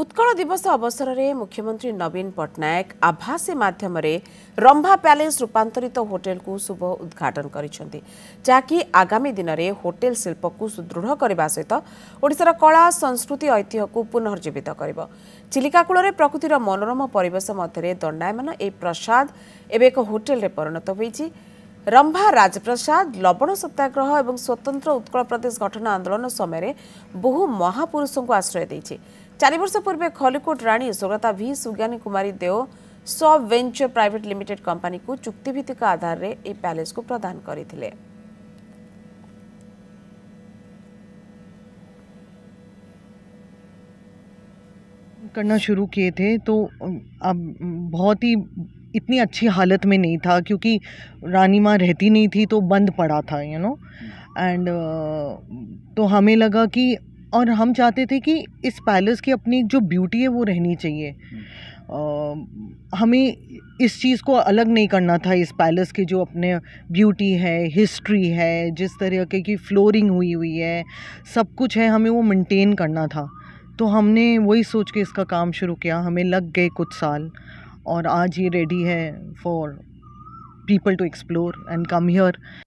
ଉତ୍କଳ ଦିବସ ଅବସରରେ ମୁଖ୍ୟମନ୍ତ୍ରୀ ନବୀନ ପଟ୍ଟନାୟକ ଆଭାସୀ ମାଧ୍ୟମରେ ରମ୍ଭା ପ୍ୟାଲେସ୍ ରୂପାନ୍ତରିତ ହୋଟେଲକୁ ଶୁଭ ଉଦ୍ଘାଟନ କରିଛନ୍ତି ଯାହାକି ଆଗାମୀ ଦିନରେ ହୋଟେଲ ଶିଳ୍ପକୁ ସୁଦୃଢ଼ କରିବା ସହିତ ଓଡ଼ିଶାର କଳା ସଂସ୍କୃତି ଐତିହ୍ୟକୁ ପୁନର୍ଜୀବିତ କରିବ ଚିଲିକା କୂଳରେ ପ୍ରକୃତିର ମନୋରମ ପରିବେଶ ମଧ୍ୟରେ ଦଣ୍ଡାୟମାନ ଏହି ପ୍ରସାଦ ଏବେ ଏକ ହୋଟେଲରେ ପରିଣତ ହୋଇଛି ରମ୍ଭା ରାଜପ୍ରସାଦ ଲବଣ ସତ୍ୟାଗ୍ରହ ଏବଂ ସ୍ୱତନ୍ତ୍ର ଉତ୍କଳ ପ୍ରଦେଶ ଗଠନ ଆନ୍ଦୋଳନ ସମୟରେ ବହୁ ମହାପୁରୁଷଙ୍କୁ ଆଶ୍ରୟ ଦେଇଛି चार वर्ष पूर्वे खलिकोट राणी स्वर्गता भी सुज्ञानी कुमारी देव सब वेचर प्राइट लिमिटेड कंपानी को चुक्तिभित आधार में यह प्यालेस को प्रदान कर करना शुरू किए थे तो अब बहुत ही इतनी अच्छी हालत में नहीं था क्योंकि रानी माँ रहती नहीं थी तो बंद पड़ा था यू नो एंड तो हमें लगा कि और हम चाहते थे कि इस पैलेस की अपनी जो ब्यूटी है वो रहनी चाहिए आ, हम्म। हमें इस चीज़ को अलग नहीं करना था इस पैलेस की जो अपने ब्यूटी है हिस्ट्री है जिस तरीके की फ्लोरिंग हुई हुई है सब कुछ है हमें वो मेंटेन करना था तो हमने वही सोच के इसका काम शुरू किया हमें लग गए कुछ साल और आज ये रेडी है for people to explore and come here